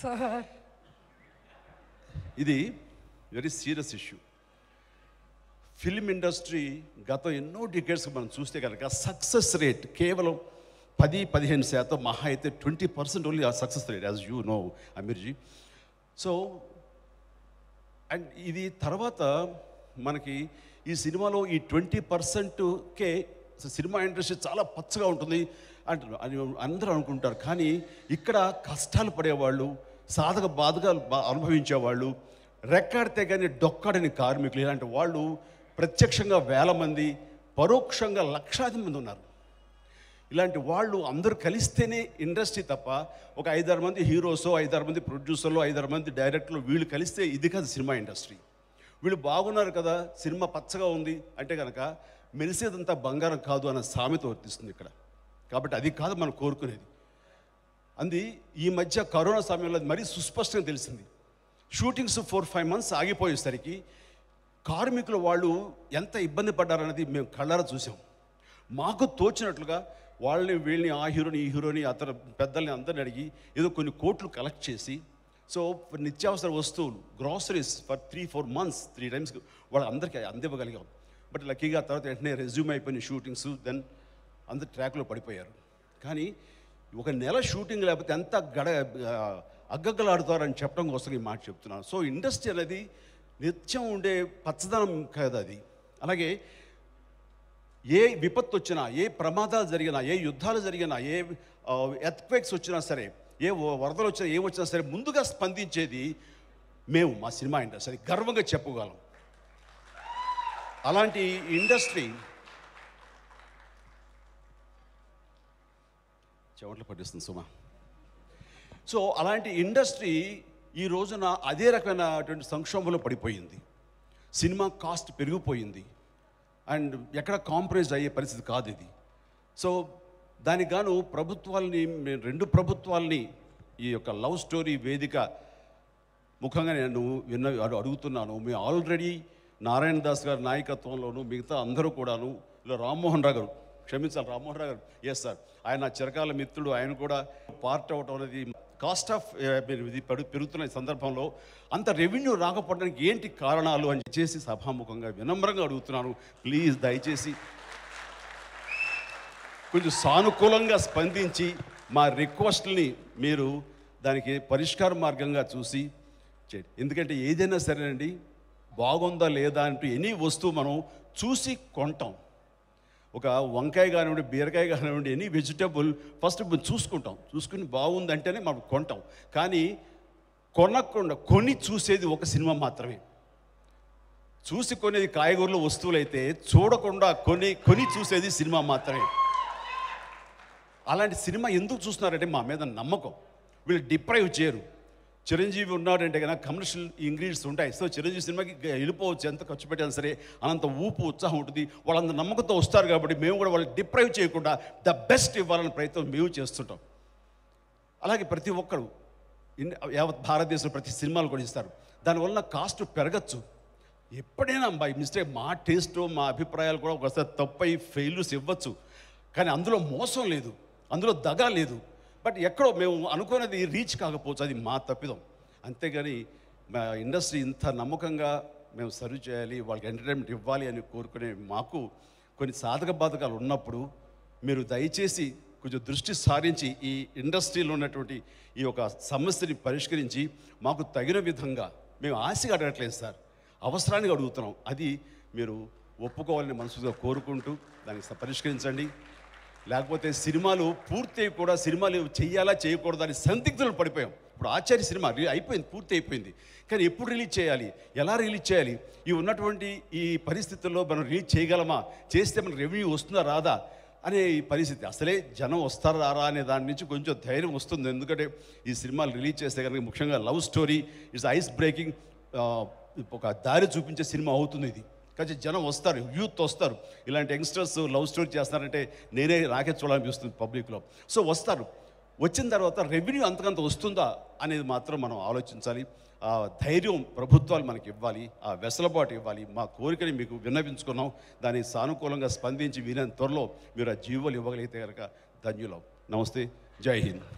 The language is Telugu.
సార్ ఇది very serious issue film industry గత ఎన్నో డికేట్స్ మనం చూస్తే కనుక సక్సెస్ రేట్ కేవలం పది పదిహేను శాతం మహా అయితే twenty percent only success rate as you know అమీర్జీ సో అండ్ ఇది తర్వాత మనకి ఈ సినిమాలో ఈ ట్వంటీ పర్సెంట్కే సినిమా ఇండస్ట్రీ చాలా పచ్చగా ఉంటుంది అంటారు అని అందరూ అనుకుంటారు కానీ ఇక్కడ కష్టాలు పడేవాళ్ళు సాధక బాధకాలు అనుభవించేవాళ్ళు రెక్కాడితే కానీ డొక్కాడని కార్మికులు ఇలాంటి వాళ్ళు ప్రత్యక్షంగా వేల మంది పరోక్షంగా లక్షాది మంది ఉన్నారు ఇలాంటి వాళ్ళు అందరూ కలిస్తేనే ఇండస్ట్రీ తప్ప ఒక ఐదారు మంది హీరోసో ఐదారు మంది ప్రొడ్యూసర్లు ఐదారు మంది డైరెక్టర్లు వీళ్ళు కలిస్తే ఇది కాదు సినిమా ఇండస్ట్రీ వీళ్ళు బాగున్నారు కదా సినిమా పచ్చగా ఉంది అంటే కనుక మెలిసేదంతా బంగారం కాదు అన్న సామెత వర్తిస్తుంది ఇక్కడ కాబట్టి అది కాదు మనం కోరుకునేది అంది ఈ మధ్య కరోనా సమయంలో అది మరీ సుస్పష్టంగా తెలిసింది షూటింగ్స్ ఫోర్ ఫైవ్ మంత్స్ ఆగిపోయేసరికి కార్మికులు వాళ్ళు ఎంత ఇబ్బంది పడ్డారనేది మేము కళ్ళారా చూసాం మాకు తోచినట్లుగా వాళ్ళని వీళ్ళని ఆ హీరోని ఈ హీరోని అతను పెద్దల్ని అందరిని అడిగి ఏదో కొన్ని కోట్లు కలెక్ట్ చేసి సో నిత్యావసర వస్తువులు groceries for three four months three times వాళ్ళందరికీ అందివ్వగలిగాం బట్ లక్కీగా తర్వాత వెంటనే రెజ్యూమ్ అయిపోయిన షూటింగ్స్ దెన్ అందరు ట్రాక్లో పడిపోయారు కానీ ఒక నెల షూటింగ్ లేకపోతే ఎంత గడ అని చెప్పడం కోసం ఈ మాట చెప్తున్నాను సో ఇండస్ట్రీ అనేది నిత్యం ఉండే పచ్చదనం కదా అది అలాగే ఏ విపత్తు వచ్చినా ఏ ప్రమాదాలు జరిగినా ఏ యుద్ధాలు జరిగినా ఏ ఎత్క్వేక్స్ వచ్చినా సరే ఏ వరదలు వచ్చినా ఏమొచ్చినా సరే ముందుగా స్పందించేది మేము మా సినిమా ఇండస్ట్రీ గర్వంగా చెప్పగలం అలాంటి ఇండస్ట్రీ చెవట్లు పట్టిస్తుంది సుమా సో అలాంటి ఇండస్ట్రీ ఈ రోజున అదే రకమైనటువంటి సంక్షోభంలో పడిపోయింది సినిమా కాస్ట్ పెరిగిపోయింది అండ్ ఎక్కడ కాంప్రమైజ్ అయ్యే పరిస్థితి కాదు ఇది సో దానికి గాను ప్రభుత్వాలని రెండు ప్రభుత్వాలని ఈ యొక్క లవ్ స్టోరీ వేదిక ముఖంగా నేను విన్న అడుగుతున్నాను మేము ఆల్రెడీ నారాయణ దాస్ గారి నాయకత్వంలోను మిగతా అందరూ కూడాను ఇలా రామ్మోహన్ రావు గారు క్షమించాలి రామ్మోహన్ రావు గారు ఎస్ సార్ ఆయన చిరకాల మిత్రుడు ఆయన కూడా పార్ట్ అవటం అనేది కాస్ట్ ఆఫ్ ఇది పెరుగుతున్న సందర్భంలో అంత రెవెన్యూ రాకపోవడానికి ఏంటి కారణాలు అని చేసి సభాముఖంగా వినమ్రంగా అడుగుతున్నాను ప్లీజ్ దయచేసి కొంచెం సానుకూలంగా స్పందించి మా రిక్వెస్ట్ని మీరు దానికి పరిష్కార మార్గంగా చూసి చేయండి ఎందుకంటే ఏదైనా సరేనండి బాగుందా లేదా అంటూ ఎనీ వస్తువు మనం చూసి కొంటాం ఒక వంకాయ కానివ్వండి బీరకాయ కానివ్వండి ఎనీ వెజిటేబుల్ ఫస్ట్ చూసుకుంటాం చూసుకుని బాగుందంటేనే మనం కొంటాం కానీ కొనకుండా కొని చూసేది ఒక సినిమా మాత్రమే చూసి కొనేది కాయగూరల వస్తువులైతే చూడకుండా కొని కొని చూసేది సినిమా మాత్రమే అలాంటి సినిమా ఎందుకు చూస్తున్నారంటే మా మీద నమ్మకం వీళ్ళు డిప్రైవ్ చేయరు చిరంజీవి ఉన్నాడంటే కనుక కమర్షియల్ ఇంగ్రీడియంట్స్ ఉంటాయి సో చిరంజీవి సినిమాకి వెళ్ళిపోవచ్చు ఎంత ఖర్చు పెట్టినా సరే అనంత ఊపు ఉత్సాహం ఉంటుంది వాళ్ళంత నమ్మకంతో వస్తారు కాబట్టి మేము కూడా వాళ్ళు డిప్రైవ్ చేయకుండా ద బెస్ట్ ఇవ్వాలని ప్రయత్నం మేము చేస్తుంటాం అలాగే ప్రతి ఒక్కరు యావత్ భారతదేశంలో ప్రతి సినిమాలు కూడా ఇస్తారు దానివల్ల కాస్ట్ పెరగచ్చు ఎప్పుడైనా బై మిస్టేక్ మా టేస్ట్ మా అభిప్రాయాలు కూడా ఒకసారి తప్పై ఫెయిల్యూస్ ఇవ్వచ్చు కానీ అందులో మోసం లేదు అందులో దగా లేదు బట్ ఎక్కడో మేము అనుకున్నది రీచ్ కాకపోవచ్చు అది మా తప్పిదం అంతేగాని మా ఇండస్ట్రీ ఇంత నమ్మకంగా మేము సర్వ్ చేయాలి వాళ్ళకి ఎంటర్టైన్మెంట్ ఇవ్వాలి అని కోరుకునే మాకు కొన్ని సాధక బాధకాలు ఉన్నప్పుడు మీరు దయచేసి కొంచెం దృష్టి సారించి ఈ ఇండస్ట్రీలో ఉన్నటువంటి ఈ యొక్క సమస్యని పరిష్కరించి మాకు తగిన విధంగా మేము ఆశగా అడగట్లేదు సార్ అవసరానికి అడుగుతున్నాం అది మీరు ఒప్పుకోవాలని మనసుగా కోరుకుంటూ దానికి పరిష్కరించండి లేకపోతే సినిమాలు పూర్తయి కూడా సినిమాలు చేయాలా చేయకూడదు అని సందిగ్ధులు పడిపోయాం ఇప్పుడు ఆచార్య సినిమా అయిపోయింది పూర్తి అయిపోయింది కానీ ఎప్పుడు రిలీజ్ చేయాలి ఎలా రిలీజ్ చేయాలి ఈ ఉన్నటువంటి ఈ పరిస్థితుల్లో మనం రిలీజ్ చేయగలమా చేస్తే మనకు రెవెన్యూ వస్తుందా రాదా అనే ఈ పరిస్థితి అసలే జనం వస్తారా రారా అనే దాని నుంచి కొంచెం ధైర్యం వస్తుంది ఎందుకంటే ఈ సినిమాలు రిలీజ్ చేస్తే కనుక ముఖ్యంగా love story it's ice breaking ఒక దారి చూపించే సినిమా అవుతుంది ఇది కానీ జనం వస్తారు యూత్ వస్తారు ఇలాంటి యంగ్స్టర్స్ లవ్ స్టోరీ చేస్తున్నారంటే నేనే రాకెట్ చూడాలనిపిస్తుంది పబ్లిక్లో సో వస్తారు వచ్చిన తర్వాత రెవెన్యూ అంతకంత వస్తుందా అనేది మాత్రం మనం ఆలోచించాలి ఆ ధైర్యం ప్రభుత్వాలు మనకి ఇవ్వాలి ఆ వెసలబాటు ఇవ్వాలి మా కోరికని మీకు విన్నవించుకున్నాం దాన్ని సానుకూలంగా స్పందించి వీలైన త్వరలో మీరు ఆ జీవోలు ఇవ్వగలిగితే కనుక ధన్యులం నమస్తే జై హింద్